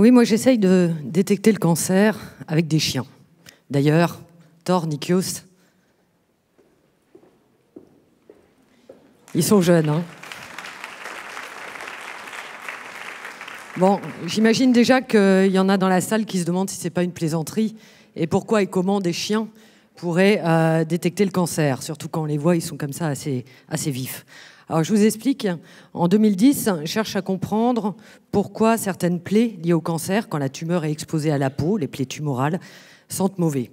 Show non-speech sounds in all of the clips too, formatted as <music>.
Oui, moi j'essaye de détecter le cancer avec des chiens. D'ailleurs, Thor, Nikios, ils sont jeunes. Hein. bon, j'imagine déjà qu'il y en a dans la salle qui se demandent si ce n'est pas une plaisanterie et pourquoi et comment des chiens pourraient euh, détecter le cancer, surtout quand on les voit, ils sont comme ça assez, assez vifs. Alors je vous explique, en 2010, je cherche à comprendre pourquoi certaines plaies liées au cancer, quand la tumeur est exposée à la peau, les plaies tumorales, sentent mauvais.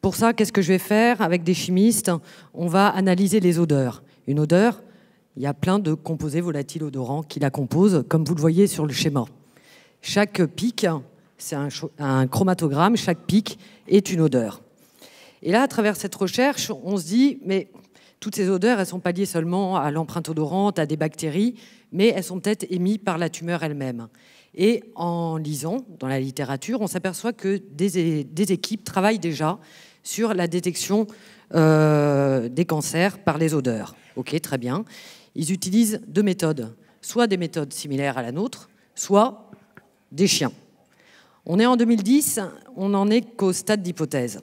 Pour ça, qu'est-ce que je vais faire avec des chimistes On va analyser les odeurs. Une odeur, il y a plein de composés volatiles odorants qui la composent, comme vous le voyez sur le schéma. Chaque pic, c'est un, un chromatogramme, chaque pic est une odeur. Et là, à travers cette recherche, on se dit, mais toutes ces odeurs, elles ne sont pas liées seulement à l'empreinte odorante, à des bactéries, mais elles sont peut-être émises par la tumeur elle-même. Et en lisant dans la littérature, on s'aperçoit que des, équipes travaillent déjà sur la détection euh, des cancers par les odeurs. Ok, très bien. Ils utilisent deux méthodes, soit des méthodes similaires à la nôtre, soit des chiens. On est en 2010, on n'en est qu'au stade d'hypothèse.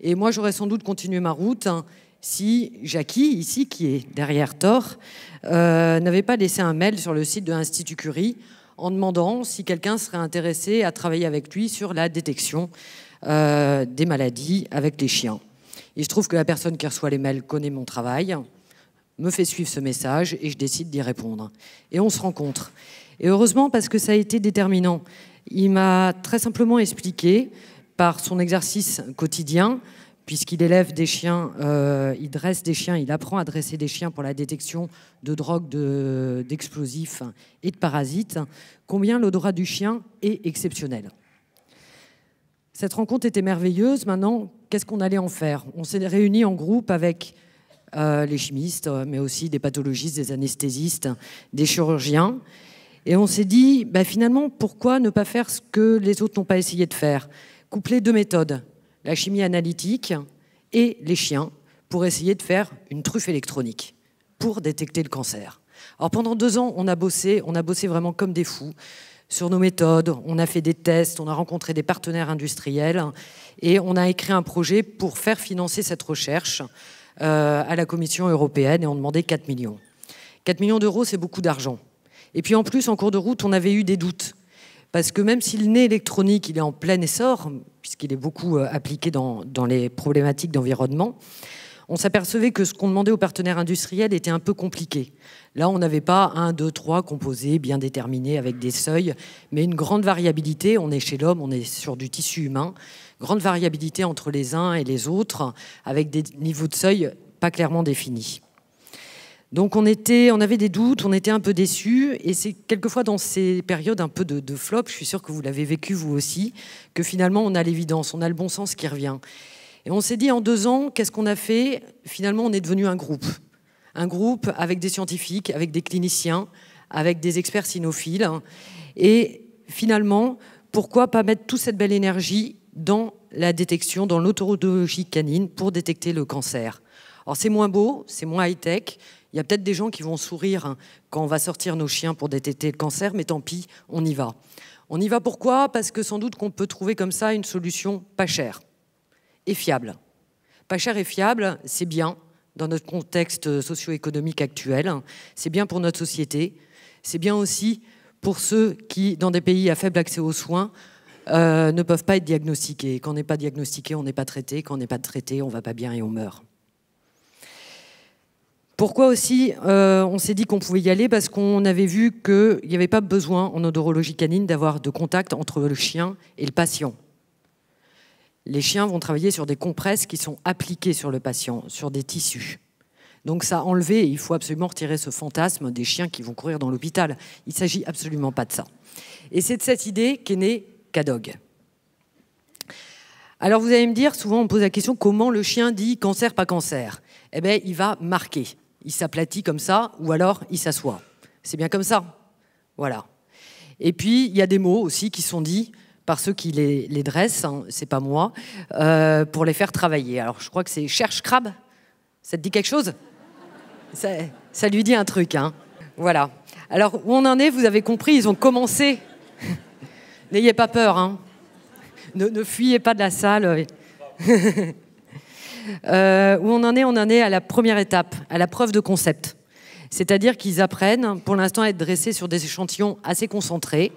Et moi, j'aurais sans doute continué ma route hein, si Jackie, ici, qui est derrière Thor, euh, n'avait pas laissé un mail sur le site de l'Institut Curie en demandant si quelqu'un serait intéressé à travailler avec lui sur la détection euh, des maladies avec les chiens. Il se trouve que la personne qui reçoit les mails connaît mon travail, me fait suivre ce message et je décide d'y répondre. Et on se rencontre. Et heureusement parce que ça a été déterminant. Il m'a très simplement expliqué par son exercice quotidien puisqu'il élève des chiens, euh, il dresse des chiens, il apprend à dresser des chiens pour la détection de drogues, d'explosifs et de parasites, combien l'odorat du chien est exceptionnel. Cette rencontre était merveilleuse. Maintenant, qu'est-ce qu'on allait en faire On s'est réunis en groupe avec euh, les chimistes, mais aussi des pathologistes, des anesthésistes, des chirurgiens. Et on s'est dit, bah, finalement, pourquoi ne pas faire ce que les autres n'ont pas essayé de faire Coupler deux méthodes, la chimie analytique et les chiens pour essayer de faire une truffe électronique pour détecter le cancer. Alors pendant deux ans, on a bossé, on a bossé vraiment comme des fous sur nos méthodes, on a fait des tests, on a rencontré des partenaires industriels et on a écrit un projet pour faire financer cette recherche euh, à la Commission européenne et on demandait 4 millions. 4 millions d'euros, c'est beaucoup d'argent. Et puis en plus, en cours de route, on avait eu des doutes parce que même si le nez électronique, il est en plein essor, puisqu'il est beaucoup euh, appliqué dans, dans les problématiques d'environnement, on s'apercevait que ce qu'on demandait aux partenaires industriels était un peu compliqué. Là, on n'avait pas un, deux, trois composés bien déterminés avec des seuils, mais une grande variabilité. On est chez l'homme, on est sur du tissu humain. Grande variabilité entre les uns et les autres, avec des niveaux de seuil pas clairement définis. Donc on, avait des doutes, on était un peu déçus, et c'est quelquefois dans ces périodes un peu de, flop, je suis sûr que vous l'avez vécu vous aussi, que finalement on a l'évidence, on a le bon sens qui revient. Et on s'est dit en deux ans, qu'est-ce qu'on a fait Finalement on est devenu un groupe. Un groupe avec des scientifiques, avec des cliniciens, avec des experts cynophiles, Et finalement, pourquoi pas mettre toute cette belle énergie dans la détection, dans l'autorodologie canine pour détecter le cancer alors c'est moins beau, c'est moins high-tech, il y a peut-être des gens qui vont sourire hein, quand on va sortir nos chiens pour détecter le cancer, mais tant pis, on y va. On y va pourquoi Parce que sans doute qu'on peut trouver comme ça une solution pas chère et fiable. Pas chère et fiable, c'est bien dans notre contexte socio-économique actuel, hein. c'est bien pour notre société, c'est bien aussi pour ceux qui, dans des pays à faible accès aux soins, euh, ne peuvent pas être diagnostiqués. Quand on n'est pas diagnostiqué, on n'est pas traité. Quand on n'est pas traité, on ne va pas bien et on meurt. Pourquoi aussi euh, on s'est dit qu'on pouvait y aller Parce qu'on avait vu qu'il n'y avait pas besoin en odorologie canine d'avoir de contact entre le chien et le patient. Les chiens vont travailler sur des compresses qui sont appliquées sur le patient, sur des tissus. Donc ça a enlevé, il faut absolument retirer ce fantasme des chiens qui vont courir dans l'hôpital. Il ne s'agit absolument pas de ça. Et c'est de cette idée qu'est né CADOG. Alors vous allez me dire, souvent on me pose la question, comment le chien dit cancer, pas cancer Eh bien, il va marquer. Il s'aplatit comme ça, ou alors il s'assoit. C'est bien comme ça. Voilà. Et puis, il y a des mots aussi qui sont dits par ceux qui les, dressent, hein, c'est pas moi, euh, pour les faire travailler. Alors, je crois que c'est cherche crabe. Ça te dit quelque chose ça, lui dit un truc, hein. Voilà. Alors, où on en est, vous avez compris, ils ont commencé. <laughs> N'ayez pas peur, hein. Ne, ne, fuyez pas de la salle. <laughs> Euh, où on en est On en est à la première étape, à la preuve de concept. C'est-à-dire qu'ils apprennent, pour l'instant, à être dressés sur des échantillons assez concentrés.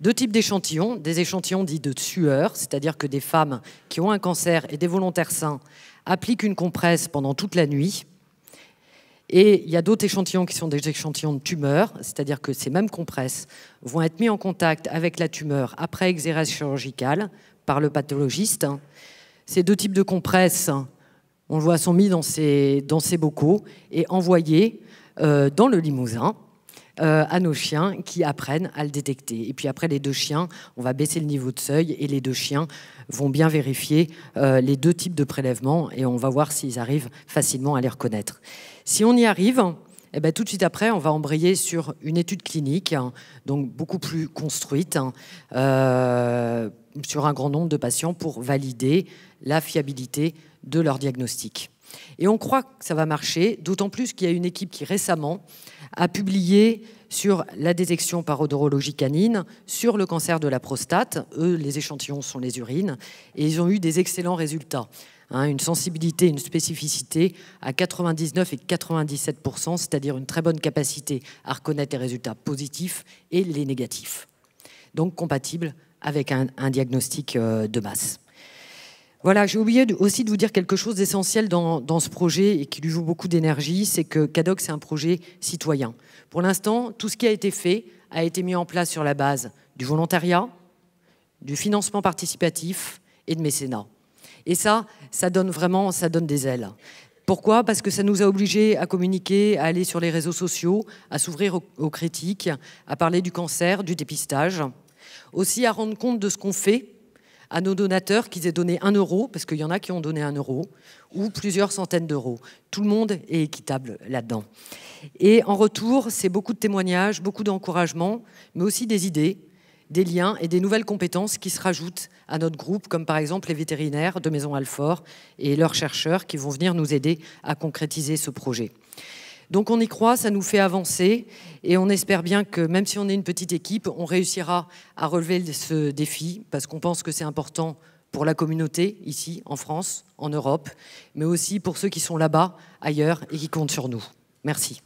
Deux types d'échantillons, des échantillons dits de sueur, c'est-à-dire que des femmes qui ont un cancer et des volontaires sains appliquent une compresse pendant toute la nuit. Et il y a d'autres échantillons qui sont des échantillons de tumeurs, c'est-à-dire que ces mêmes compresses vont être mis en contact avec la tumeur après exérèse chirurgicale par le pathologiste. Ces deux types de compresses on le voit sont mis dans ces, bocaux et envoyés euh, dans le Limousin. Euh, à nos chiens qui apprennent à le détecter. Et puis après, les deux chiens, on va baisser le niveau de seuil et les deux chiens vont bien vérifier euh, les deux types de prélèvements et on va voir s'ils arrivent facilement à les reconnaître. Si on y arrive, eh ben, tout de suite après, on va embrayer sur une étude clinique, hein, donc beaucoup plus construite, hein, sur un grand nombre de patients pour valider la fiabilité de leur diagnostic. Et on croit que ça va marcher, d'autant plus qu'il y a une équipe qui récemment a publié sur la détection par odorologie canine, sur le cancer de la prostate. Eux, les échantillons sont les urines, et ils ont eu des excellents résultats. Hein. une sensibilité, une spécificité à 99 et 97 c'est-à-dire une très bonne capacité à reconnaître les résultats positifs et les négatifs. Donc compatible avec un diagnostic euh, de masse. Voilà, j'ai oublié aussi de vous dire quelque chose d'essentiel dans, ce projet et qui lui joue beaucoup d'énergie, c'est que CADOC, c'est un projet citoyen. Pour l'instant, tout ce qui a été fait a été mis en place sur la base du volontariat, du financement participatif et de mécénat. Et ça, ça donne vraiment, ça donne des ailes. Pourquoi Parce que ça nous a obligés à communiquer, à aller sur les réseaux sociaux, à s'ouvrir aux critiques, à parler du cancer, du dépistage, aussi à rendre compte de ce qu'on fait à nos donateurs qu'ils aient donné un euro, parce qu'il y en a qui ont donné un euro, ou plusieurs centaines d'euros. Tout le monde est équitable là-dedans. Et en retour, c'est beaucoup de témoignages, beaucoup d'encouragements, mais aussi des idées, des liens et des nouvelles compétences qui se rajoutent à notre groupe, comme par exemple les vétérinaires de Maison Alfort et leurs chercheurs qui vont venir nous aider à concrétiser ce projet. Donc on y croit, ça nous fait avancer et on espère bien que même si on est une petite équipe, on réussira à relever ce défi parce qu'on pense que c'est important pour la communauté ici en France, en Europe, mais aussi pour ceux qui sont là-bas, ailleurs et qui comptent sur nous. Merci.